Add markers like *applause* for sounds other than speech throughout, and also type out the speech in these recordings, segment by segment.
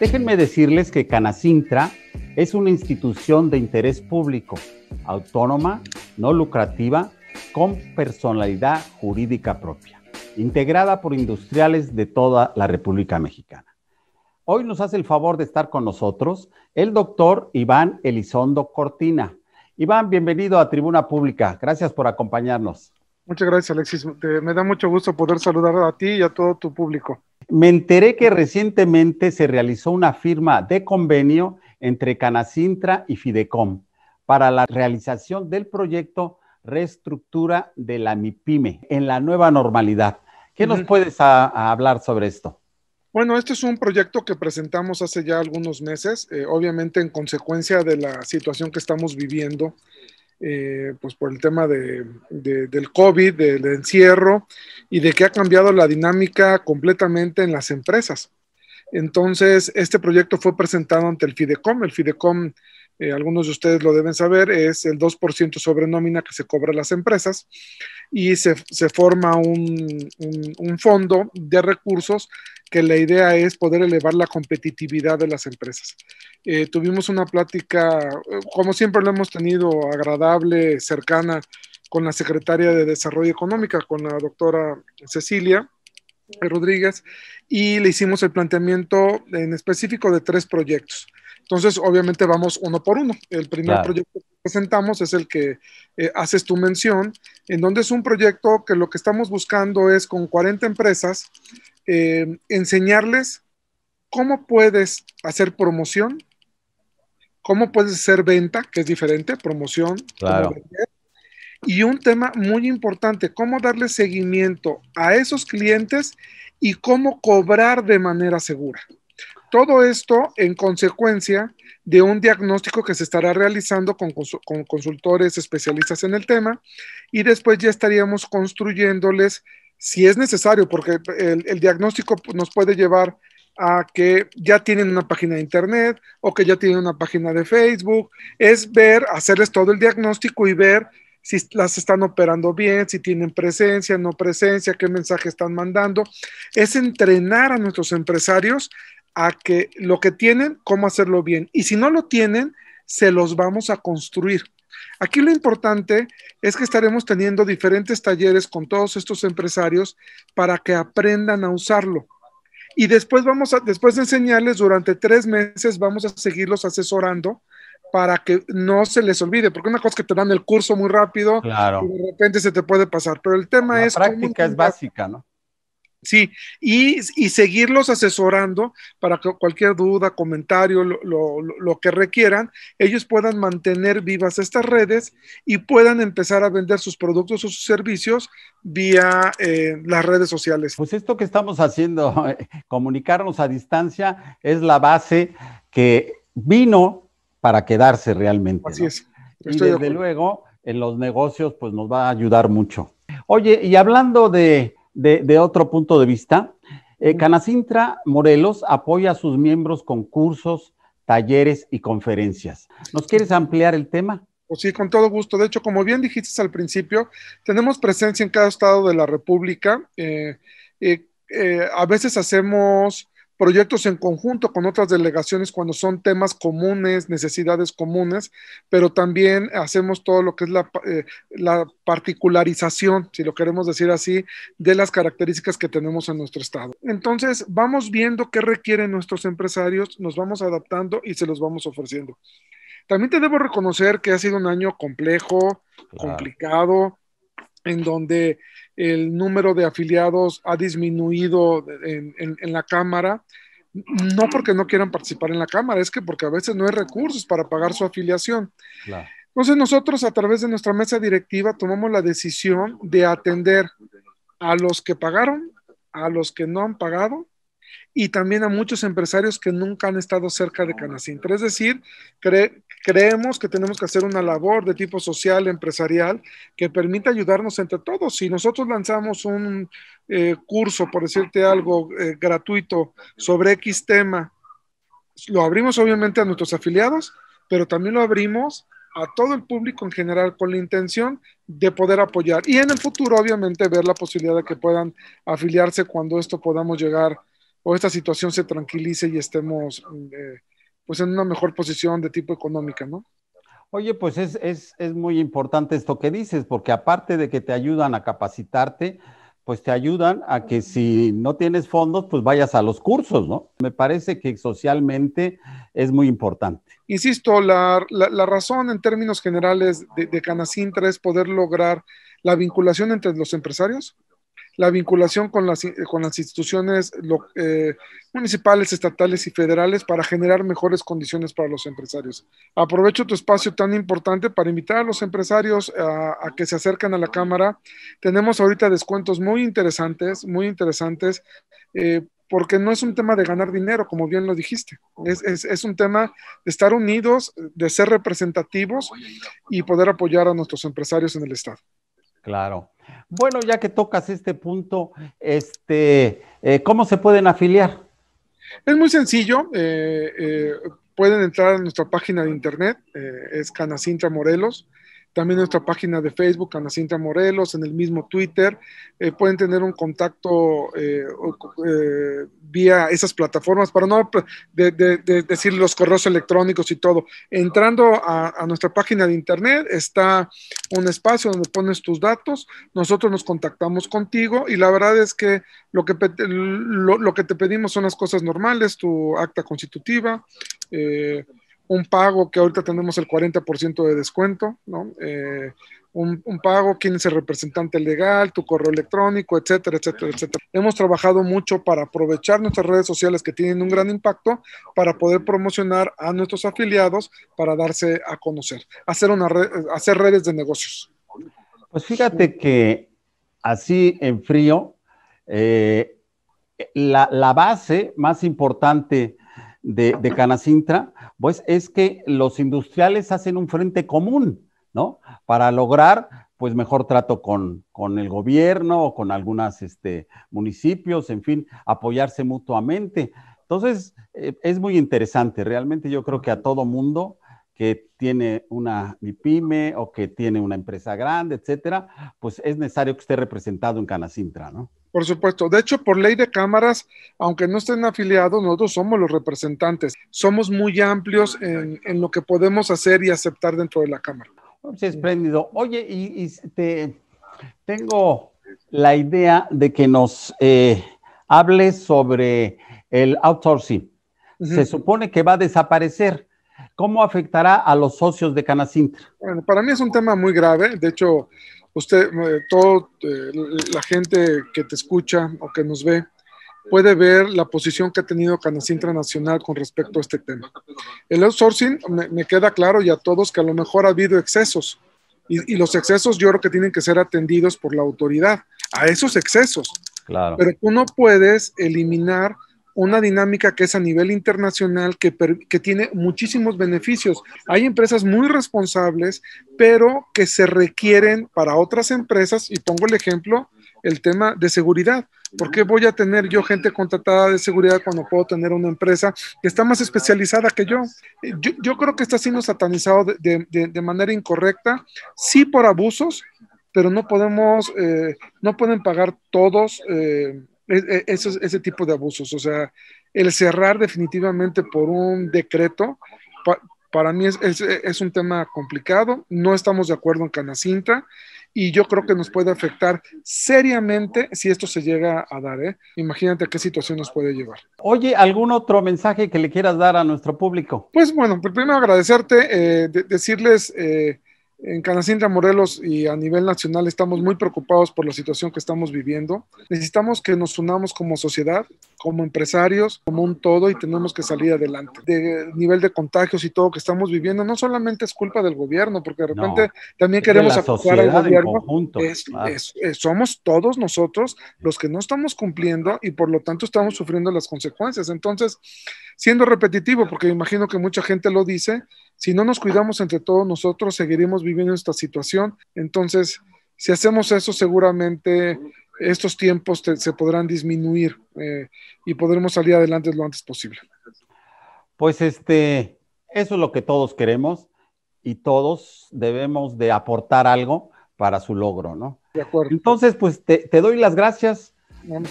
Déjenme decirles que Canacintra es una institución de interés público, autónoma, no lucrativa, con personalidad jurídica propia, integrada por industriales de toda la República Mexicana. Hoy nos hace el favor de estar con nosotros el doctor Iván Elizondo Cortina. Iván, bienvenido a Tribuna Pública. Gracias por acompañarnos. Muchas gracias, Alexis. me da mucho gusto poder saludar a ti y a todo tu público. Me enteré que recientemente se realizó una firma de convenio entre Canacintra y Fidecom para la realización del proyecto Reestructura de la MIPIME en la nueva normalidad. ¿Qué nos puedes hablar sobre esto? Bueno, este es un proyecto que presentamos hace ya algunos meses, eh, obviamente en consecuencia de la situación que estamos viviendo eh, pues por el tema de, del COVID, del encierro y de que ha cambiado la dinámica completamente en las empresas. Entonces, este proyecto fue presentado ante el FIDECOM. El FIDECOM, eh, algunos de ustedes lo deben saber, es el 2% sobre nómina que se cobra a las empresas y se, forma un, un fondo de recursos que la idea es poder elevar la competitividad de las empresas. Eh, tuvimos una plática, eh, como siempre lo hemos tenido, agradable, cercana, con la secretaria de Desarrollo Económico, con la doctora Cecilia Rodríguez, y le hicimos el planteamiento en específico de tres proyectos. Entonces, obviamente vamos uno por uno. El primer proyecto que presentamos es el que eh, haces tu mención, en donde es un proyecto que lo que estamos buscando es con 40 empresas eh, enseñarles cómo puedes hacer promoción, cómo puedes hacer venta, que es diferente, promoción, y un tema muy importante, cómo darle seguimiento a esos clientes y cómo cobrar de manera segura. Todo esto en consecuencia de un diagnóstico que se estará realizando con consultores especialistas en el tema y después ya estaríamos construyéndoles si es necesario, porque el, diagnóstico nos puede llevar a que ya tienen una página de internet o que ya tienen una página de Facebook, es ver, hacerles todo el diagnóstico y ver si las están operando bien, si tienen presencia, no presencia, qué mensaje están mandando. Es entrenar a nuestros empresarios a que lo que tienen, cómo hacerlo bien. Y si no lo tienen, se los vamos a construir. Aquí lo importante es que estaremos teniendo diferentes talleres con todos estos empresarios para que aprendan a usarlo. Y después vamos a, después de enseñarles durante tres meses, vamos a seguirlos asesorando para que no se les olvide, porque una cosa es que te dan el curso muy rápido y de repente se te puede pasar, pero el tema es... La práctica es básica, ¿no? Sí, y, seguirlos asesorando para que cualquier duda, comentario, lo, que requieran, ellos puedan mantener vivas estas redes y puedan empezar a vender sus productos o sus servicios vía eh, las redes sociales. Pues esto que estamos haciendo, *laughs* comunicarnos a distancia, es la base que vino para quedarse realmente. Así es. y desde luego, en los negocios, pues nos va a ayudar mucho. Oye, y hablando de de, otro punto de vista. Eh, Canacintra Morelos apoya a sus miembros con cursos, talleres y conferencias. ¿Nos quieres ampliar el tema? Pues sí, con todo gusto. De hecho, como bien dijiste al principio, tenemos presencia en cada estado de la República. Eh, eh, a veces hacemos proyectos en conjunto con otras delegaciones cuando son temas comunes, necesidades comunes, pero también hacemos todo lo que es eh, la, particularización, si lo queremos decir así, de las características que tenemos en nuestro estado. Entonces, vamos viendo qué requieren nuestros empresarios, nos vamos adaptando y se los vamos ofreciendo. También te debo reconocer que ha sido un año complejo, complicado, en donde el número de afiliados ha disminuido en, la Cámara no porque no quieran participar en la Cámara, es que porque a veces no hay recursos para pagar su afiliación. Entonces nosotros a través de nuestra mesa directiva tomamos la decisión de atender a los que pagaron, a los que no han pagado y también a muchos empresarios que nunca han estado cerca de Canacintra. Es decir, cre creemos que tenemos que hacer una labor de tipo social, empresarial, que permita ayudarnos entre todos. Si nosotros lanzamos un eh, curso, por decirte algo, eh, gratuito sobre X tema, lo abrimos obviamente a nuestros afiliados, pero también lo abrimos a todo el público en general con la intención de poder apoyar y en el futuro obviamente ver la posibilidad de que puedan afiliarse cuando esto podamos llegar o esta situación se tranquilice y estemos eh, pues en una mejor posición de tipo económica, ¿no? Oye, pues es, muy importante esto que dices, porque aparte de que te ayudan a capacitarte, pues te ayudan a que si no tienes fondos, pues vayas a los cursos, ¿no? Me parece que socialmente es muy importante. Insisto, la, razón en términos generales de, de Canacintra es poder lograr la vinculación entre los empresarios, la vinculación con las, eh, con las instituciones eh, municipales, estatales y federales para generar mejores condiciones para los empresarios. Aprovecho tu espacio tan importante para invitar a los empresarios a, que se acerquen a la Cámara. Tenemos ahorita descuentos muy interesantes, muy interesantes. Eh, porque no es un tema de ganar dinero, como bien lo dijiste. Es, es, un tema de estar unidos, de ser representativos y poder apoyar a nuestros empresarios en el Estado. Claro. Bueno, ya que tocas este punto, este, eh, ¿cómo se pueden afiliar? Es muy sencillo. Eh, eh, pueden entrar a nuestra página de internet, es Canacintra Morelos también nuestra página de Facebook, Ana Morelos, en el mismo Twitter. Eh, pueden tener un contacto eh, eh, vía esas plataformas, para no decir los correos electrónicos y todo. Entrando a, nuestra página de internet está un espacio donde pones tus datos, nosotros nos contactamos contigo y la verdad es que lo que, lo, lo que te pedimos son las cosas normales, tu acta constitutiva un pago que ahorita tenemos el 40% de descuento, ¿no? Eh, un, pago, quién es el representante legal, tu correo electrónico, etcétera, etcétera, etcétera. Hemos trabajado mucho para aprovechar nuestras redes sociales que tienen un gran impacto para poder promocionar a nuestros afiliados para darse a conocer, hacer, una hacer redes de negocios. Pues fíjate que así en frío, eh, la, la base más importante de, de Canacintra, pues es que los industriales hacen un frente común, ¿no? Para lograr pues mejor trato con, con el gobierno o con algunos este, municipios, en fin, apoyarse mutuamente. Entonces, eh, es muy interesante, realmente yo creo que a todo mundo que tiene una MIPYME o que tiene una empresa grande, etcétera, pues es necesario que esté representado en Canacintra, ¿no? Por supuesto. De hecho, por ley de cámaras, aunque no estén afiliados, nosotros somos los representantes. Somos muy amplios en, lo que podemos hacer y aceptar dentro de la cámara. Oh, sí, espléndido. Oye, y, te, tengo la idea de que nos eh, hables sobre el outsourcing. Se supone que va a desaparecer. ¿Cómo afectará a los socios de Canacintra? Bueno, para mí es un tema muy grave. De hecho, usted, eh, toda eh, la gente que te escucha o que nos ve, puede ver la posición que ha tenido Canasí Internacional con respecto a este tema. El outsourcing, me, queda claro y a todos que a lo mejor ha habido excesos y, y, los excesos yo creo que tienen que ser atendidos por la autoridad, a esos excesos. Claro. Pero tú no puedes eliminar una dinámica que es a nivel internacional, que, tiene muchísimos beneficios. Hay empresas muy responsables, pero que se requieren para otras empresas, y pongo el ejemplo, el tema de seguridad. ¿Por qué voy a tener yo gente contratada de seguridad cuando puedo tener una empresa que está más especializada que yo? Eh, yo, creo que está siendo satanizado de, manera incorrecta, sí por abusos, pero no podemos, eh, no pueden pagar todos eh, es e, ese tipo de abusos. O sea, el cerrar definitivamente por un decreto, para mí es, un tema complicado. No estamos de acuerdo en Canacinta y yo creo que nos puede afectar seriamente si esto se llega a dar. ¿eh? Imagínate a qué situación nos puede llevar. Oye, ¿algún otro mensaje que le quieras dar a nuestro público? Pues bueno, primero agradecerte, eh, decirles... Eh, en Canacintra, Morelos y a nivel nacional estamos muy preocupados por la situación que estamos viviendo. Necesitamos que nos unamos como sociedad, como empresarios, como un todo y tenemos que salir adelante. De nivel de contagios y todo que estamos viviendo, no solamente es culpa del gobierno, porque de repente también queremos apoyar al gobierno. Eh, somos todos nosotros los que no estamos cumpliendo y por lo tanto estamos sufriendo las consecuencias. Entonces, siendo repetitivo, porque imagino que mucha gente lo dice, si no nos cuidamos entre todos nosotros, seguiremos viviendo esta situación. Entonces, si hacemos eso, seguramente estos tiempos se podrán disminuir eh, y podremos salir adelante lo antes posible. Pues este, eso es lo que todos queremos y todos debemos de aportar algo para su logro, ¿no? De acuerdo. Entonces, pues te, te doy las gracias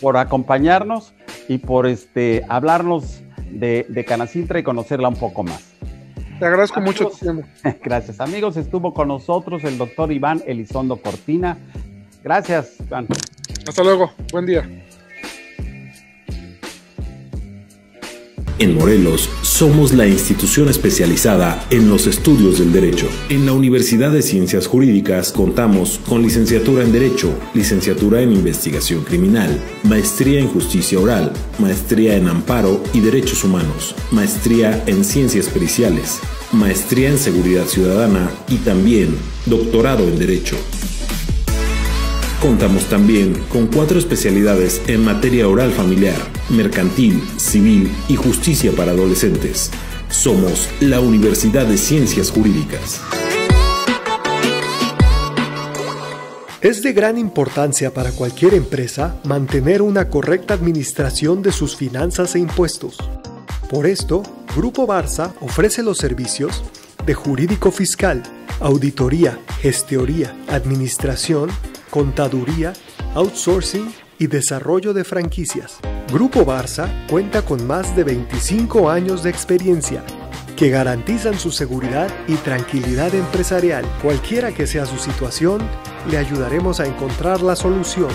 por acompañarnos y por este hablarnos de, Canacintra y conocerla un poco más. Te agradezco mucho. *laughs* Gracias, amigos. Estuvo con nosotros el doctor Iván Elizondo Cortina. Gracias, Iván. Hasta luego. Buen día. En Morelos somos la institución especializada en los estudios del derecho. En la Universidad de Ciencias Jurídicas contamos con licenciatura en Derecho, licenciatura en Investigación Criminal, maestría en Justicia Oral, maestría en Amparo y Derechos Humanos, maestría en Ciencias Periciales, maestría en Seguridad Ciudadana y también doctorado en Derecho. Contamos también con cuatro especialidades en materia oral familiar, mercantil, civil y justicia para adolescentes. Somos la Universidad de Ciencias Jurídicas. Es de gran importancia para cualquier empresa mantener una correcta administración de sus finanzas e impuestos. Por esto, Grupo Barça ofrece los servicios de jurídico fiscal, auditoría, gestoría, administración, contaduría, outsourcing y desarrollo de franquicias. Grupo Barça cuenta con más de 25 años de experiencia que garantizan su seguridad y tranquilidad empresarial. Cualquiera que sea su situación, le ayudaremos a encontrar la solución.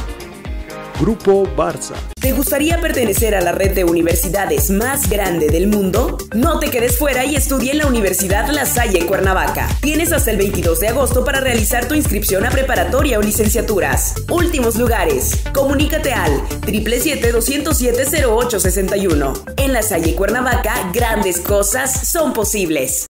Grupo Barça gustaría pertenecer a la red de universidades más grande del mundo? No te quedes fuera y estudia en la Universidad La Salle Cuernavaca. Tienes hasta el 22 de agosto para realizar tu inscripción a preparatoria o licenciaturas. Últimos lugares. Comunícate al 777-207-0861. En La Salle Cuernavaca, grandes cosas son posibles.